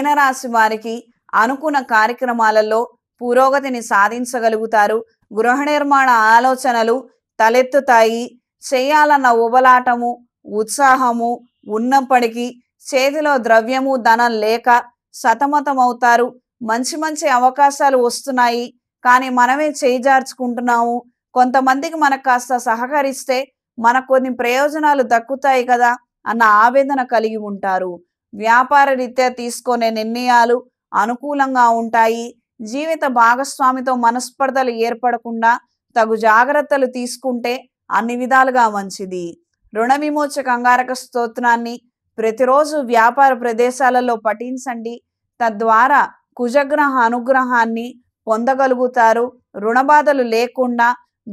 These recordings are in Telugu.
మీనరాశి వారికి అనుకున్న కార్యక్రమాలలో పురోగతిని సాధించగలుగుతారు గృహ నిర్మాణ ఆలోచనలు తలెత్తుతాయి చేయాలన్న ఉబలాటము ఉత్సాహము ఉన్నప్పటికీ చేతిలో ద్రవ్యము ధనం లేక సతమతమవుతారు మంచి మంచి అవకాశాలు వస్తున్నాయి కానీ మనమే చేజార్చుకుంటున్నాము కొంతమందికి మనకు కాస్త సహకరిస్తే మనకు కొన్ని ప్రయోజనాలు దక్కుతాయి కదా అన్న ఆవేదన కలిగి ఉంటారు వ్యాపార రీత్యా తీసుకునే నిర్ణయాలు అనుకూలంగా ఉంటాయి జీవిత భాగస్వామితో మనస్పర్ధలు ఏర్పడకుండా తగు జాగ్రత్తలు తీసుకుంటే అన్ని విధాలుగా మంచిది రుణ విమోచ కంగారక స్తోత్రాన్ని ప్రతిరోజు వ్యాపార ప్రదేశాలలో పఠించండి తద్వారా కుజగ్రహ అనుగ్రహాన్ని పొందగలుగుతారు రుణబాధలు లేకుండా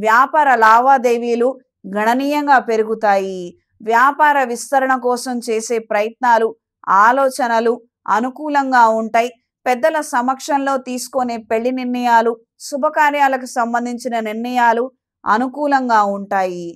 వ్యాపార లావాదేవీలు గణనీయంగా పెరుగుతాయి వ్యాపార విస్తరణ కోసం చేసే ప్రయత్నాలు ఆలోచనలు అనుకూలంగా ఉంటాయి పెద్దల సమక్షంలో తీసుకునే పెళ్లి నిర్ణయాలు శుభకార్యాలకు సంబంధించిన నిర్ణయాలు అనుకూలంగా ఉంటాయి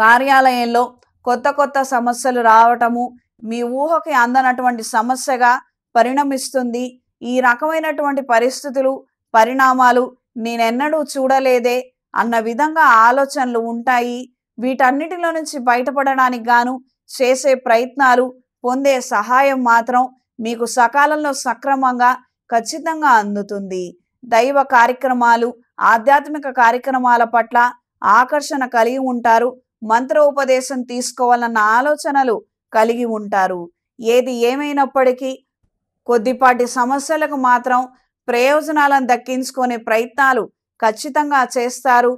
కార్యాలయంలో కొత్త కొత్త సమస్యలు రావటము మీ ఊహకి అందనటువంటి సమస్యగా పరిణమిస్తుంది ఈ రకమైనటువంటి పరిస్థితులు పరిణామాలు నేనెన్నడూ చూడలేదే అన్న విధంగా ఆలోచనలు ఉంటాయి వీటన్నిటిలో నుంచి బయటపడడానికి గాను చేసే ప్రయత్నాలు పొందే సహాయం మాత్రం మీకు సకాలంలో సక్రమంగా ఖచ్చితంగా అందుతుంది దైవ కార్యక్రమాలు ఆధ్యాత్మిక కార్యక్రమాల పట్ల ఆకర్షణ కలిగి ఉంటారు మంత్ర ఉపదేశం తీసుకోవాలన్న ఆలోచనలు కలిగి ఉంటారు ఏది ఏమైనప్పటికీ కొద్దిపాటి సమస్యలకు మాత్రం ప్రయోజనాలను దక్కించుకునే ప్రయత్నాలు ఖచ్చితంగా చేస్తారు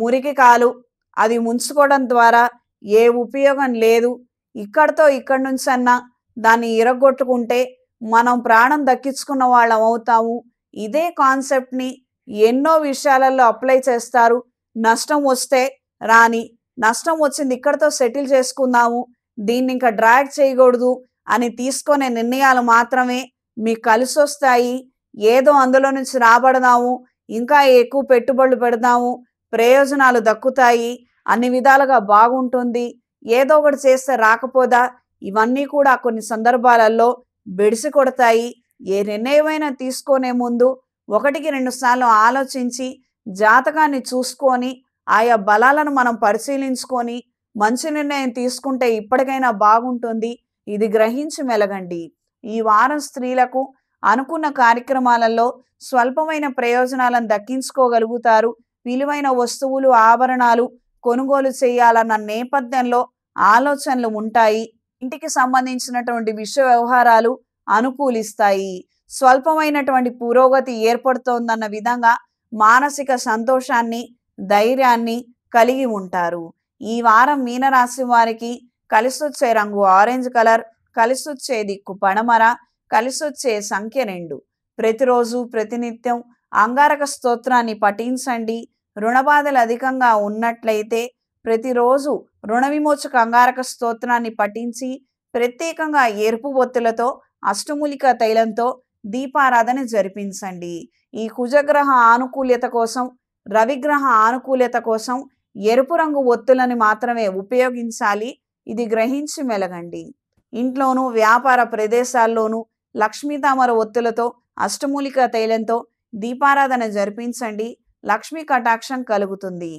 మురికి కాలు అది ముంచుకోవడం ద్వారా ఏ ఉపయోగం లేదు ఇక్కడతో ఇక్కడి నుంచి అన్నా దాన్ని ఇరగొట్టుకుంటే మనం ప్రాణం దక్కించుకున్న వాళ్ళం అవుతాము ఇదే కాన్సెప్ట్ని ఎన్నో విషయాలలో అప్లై చేస్తారు నష్టం వస్తే రాని నష్టం వచ్చింది ఇక్కడతో సెటిల్ చేసుకుందాము దీన్ని ఇంకా డ్రాగ్ చేయకూడదు అని తీసుకునే నిర్ణయాలు మాత్రమే మీకు కలిసి వస్తాయి ఏదో అందులో నుంచి రాబడదాము ఇంకా ఎక్కువ పెట్టుబడులు పెడదాము ప్రయోజనాలు దక్కుతాయి అన్ని విధాలుగా బాగుంటుంది ఏదో ఒకటి చేస్తే రాకపోదా ఇవన్నీ కూడా కొన్ని సందర్భాలలో బెడిసి కొడతాయి ఏ నిర్ణయమైనా తీసుకునే ముందు ఒకటికి రెండుసార్లు ఆలోచించి జాతకాన్ని చూసుకొని ఆయా బలాలను మనం పరిశీలించుకొని మంచి నిర్ణయం తీసుకుంటే ఇప్పటికైనా బాగుంటుంది ఇది గ్రహించి మెలగండి ఈ వారం స్త్రీలకు అనుకున్న కార్యక్రమాలలో స్వల్పమైన ప్రయోజనాలను దక్కించుకోగలుగుతారు విలువైన వస్తువులు ఆభరణాలు కొనుగోలు చేయాలన్న నేపథ్యంలో ఆలోచనలు ఉంటాయి ఇంటికి సంబంధించినటువంటి విశ్వ వ్యవహారాలు అనుకూలిస్తాయి స్వల్పమైనటువంటి పురోగతి ఏర్పడుతోందన్న విధంగా మానసిక సంతోషాన్ని ధైర్యాన్ని కలిగి ఉంటారు ఈ వారం మీనరాశి వారికి కలిసొచ్చే రంగు ఆరెంజ్ కలర్ కలిసొచ్చే దిక్కు పడమర కలిసొచ్చే సంఖ్య రెండు ప్రతిరోజు ప్రతినిత్యం అంగారక స్తోత్రాన్ని పఠించండి రుణబాధలు అధికంగా ఉన్నట్లయితే ప్రతిరోజు రుణ విమోచక అంగారక స్తోత్రాన్ని పఠించి ప్రత్యేకంగా ఎరుపు బొత్తులతో అష్టమూలిక తైలంతో దీపారాధన జరిపించండి ఈ కుజగ్రహ ఆనుకూల్యత కోసం రవిగ్రహ ఆనుకూల్యత కోసం ఎరుపు రంగు ఒత్తులను మాత్రమే ఉపయోగించాలి ఇది గ్రహించి మెలగండి ఇంట్లోనూ వ్యాపార ప్రదేశాల్లోనూ లక్ష్మీతామర ఒత్తులతో అష్టమూలిక తైలంతో దీపారాధన జరిపించండి లక్ష్మీ కటాక్షం కలుగుతుంది